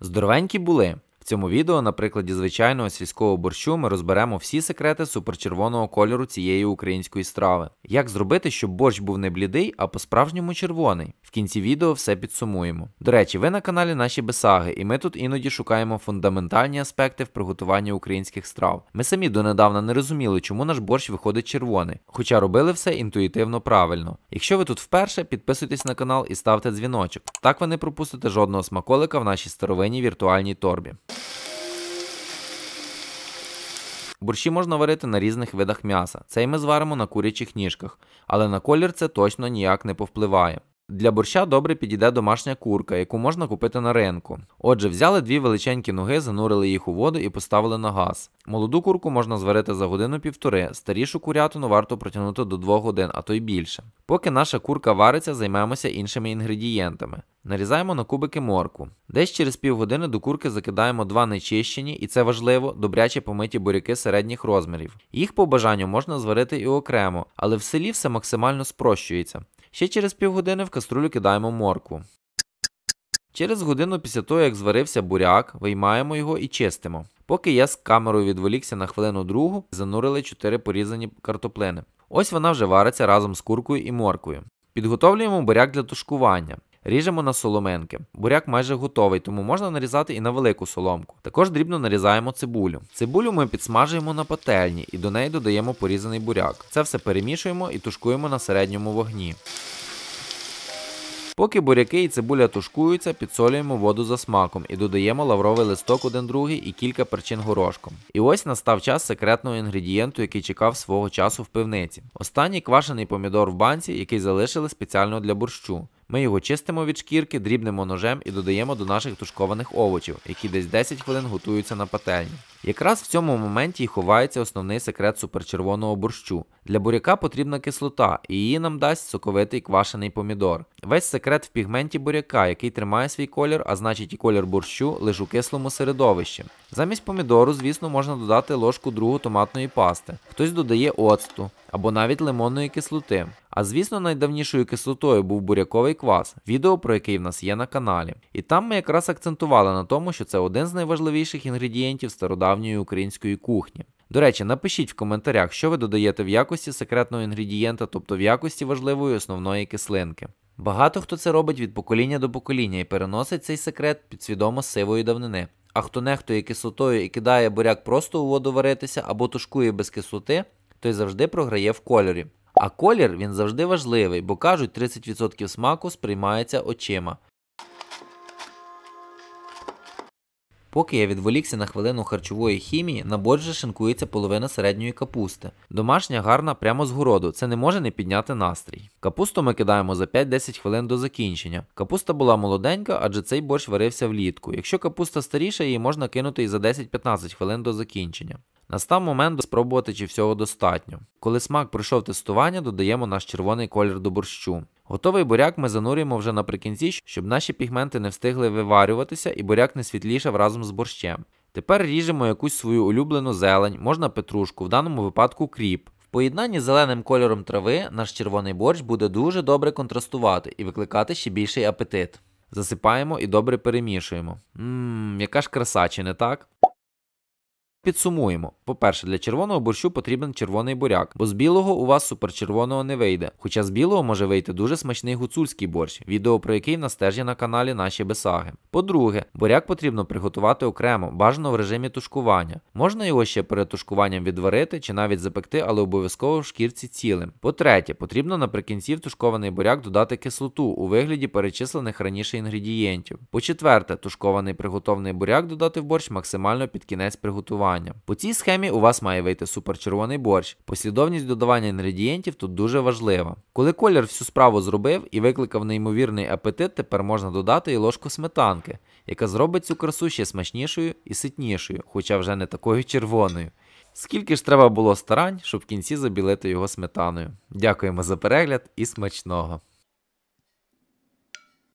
Здоровенькі були, в цьому відео, на прикладі звичайного сільського борщу, ми розберемо всі секрети суперчервоного кольору цієї української страви. Як зробити, щоб борщ був не блідий, а по-справжньому червоний. В кінці відео все підсумуємо. До речі, ви на каналі наші Бесаги, і ми тут іноді шукаємо фундаментальні аспекти в приготуванні українських страв. Ми самі донедавна не розуміли, чому наш борщ виходить червоний, хоча робили все інтуїтивно правильно. Якщо ви тут вперше, підписуйтесь на канал і ставте дзвіночок. Так ви не пропустите жодного смаколика в нашій старовинній віртуальній торбі. Борщі можна варити на різних видах м'яса. Цей ми зваримо на курячих ніжках, але на колір це точно ніяк не повпливає. Для борща добре підійде домашня курка, яку можна купити на ринку. Отже, взяли дві величенькі ноги, занурили їх у воду і поставили на газ. Молоду курку можна зварити за годину-півтори, старішу курятину варто протягнути до 2 годин, а то й більше. Поки наша курка вариться, займемося іншими інгредієнтами. Нарізаємо на кубики морку. Десь через півгодини до курки закидаємо два нечищені, і це важливо, добряче помиті буряки середніх розмірів. Їх по бажанню можна зварити і окремо, але в селі все максимально спрощується. Ще через півгодини в каструлю кидаємо морку. Через годину після того, як зварився буряк, виймаємо його і чистимо. Поки я з камерою відволікся на хвилину другу, занурили 4 порізані картоплини. Ось вона вже вариться разом з куркою і моркою. Підготовлюємо буряк для тушкування. Ріжемо на соломенки. Буряк майже готовий, тому можна нарізати і на велику соломку. Також дрібно нарізаємо цибулю. Цибулю ми підсмажуємо на пательні і до неї додаємо порізаний буряк. Це все перемішуємо і тушкуємо на середньому вогні. Поки буряки і цибуля тушкуються, підсолюємо воду за смаком і додаємо лавровий листок один другий і кілька перчин горошком. І ось настав час секретного інгредієнту, який чекав свого часу в пивниці. Останній квашений помідор в банці, який залишили спеціально для борщу. Ми його чистимо від шкірки, дрібнемо ножем і додаємо до наших тушкованих овочів, які десь 10 хвилин готуються на пательні. Якраз в цьому моменті і ховається основний секрет суперчервоного борщу. Для буряка потрібна кислота, і її нам дасть соковитий квашений помідор. Весь секрет в пігменті буряка, який тримає свій колір, а значить і колір борщу, лише у кислому середовищі. Замість помідору, звісно, можна додати ложку другу томатної пасти. Хтось додає оцту або навіть лимонної кислоти. А звісно, найдавнішою кислотою був буряковий квас, відео про який в нас є на каналі. І там ми якраз акцентували на тому, що це один з найважливіших інгредієнтів стародавньої української кухні. До речі, напишіть в коментарях, що ви додаєте в якості секретного інгредієнта, тобто в якості важливої основної кислинки. Багато хто це робить від покоління до покоління і переносить цей секрет підсвідомо сивої давнини. А хто нехтує кислотою і кидає буряк просто у воду варитися або тушкує без кислоти, той завжди програє в кольорі. А колір він завжди важливий, бо кажуть, 30% смаку сприймається очима. Поки я відволікся на хвилину харчової хімії, на борже шинкується половина середньої капусти. Домашня гарна прямо з городу, це не може не підняти настрій. Капусту ми кидаємо за 5-10 хвилин до закінчення. Капуста була молоденька, адже цей борщ варився влітку. Якщо капуста старіша, її можна кинути і за 10-15 хвилин до закінчення. Настав момент спробувати, чи всього достатньо. Коли смак пройшов тестування, додаємо наш червоний колір до борщу. Готовий буряк ми занурюємо вже наприкінці, щоб наші пігменти не встигли виварюватися і буряк не світлішав разом з борщем. Тепер ріжемо якусь свою улюблену зелень, можна петрушку, в даному випадку кріп. В поєднанні з зеленим кольором трави наш червоний борщ буде дуже добре контрастувати і викликати ще більший апетит. Засипаємо і добре перемішуємо. Ммм, яка ж краса, чи не так? Підсумуємо: по-перше, для червоного борщу потрібен червоний буряк, бо з білого у вас суперчервоного не вийде. Хоча з білого може вийти дуже смачний гуцульський борщ, відео про який в нас на каналі наші бесаги. По-друге, буряк потрібно приготувати окремо, бажано в режимі тушкування. Можна його ще перед тушкуванням відварити чи навіть запекти, але обов'язково в шкірці цілим. По-третє, потрібно наприкінці в тушкований буряк додати кислоту у вигляді перечислених раніше інгредієнтів. По-четверте, тушкований приготовний буряк додати в борщ максимально під кінець приготування додавання. По цій схемі у вас має вийти суперчервоний борщ. Послідовність додавання інгредієнтів тут дуже важлива. Коли колір всю справу зробив і викликав неймовірний апетит, тепер можна додати і ложку сметанки, яка зробить цю красу ще смачнішою і ситнішою, хоча вже не такою червоною. Скільки ж треба було старань, щоб в кінці забілити його сметаною. Дякуємо за перегляд і смачного!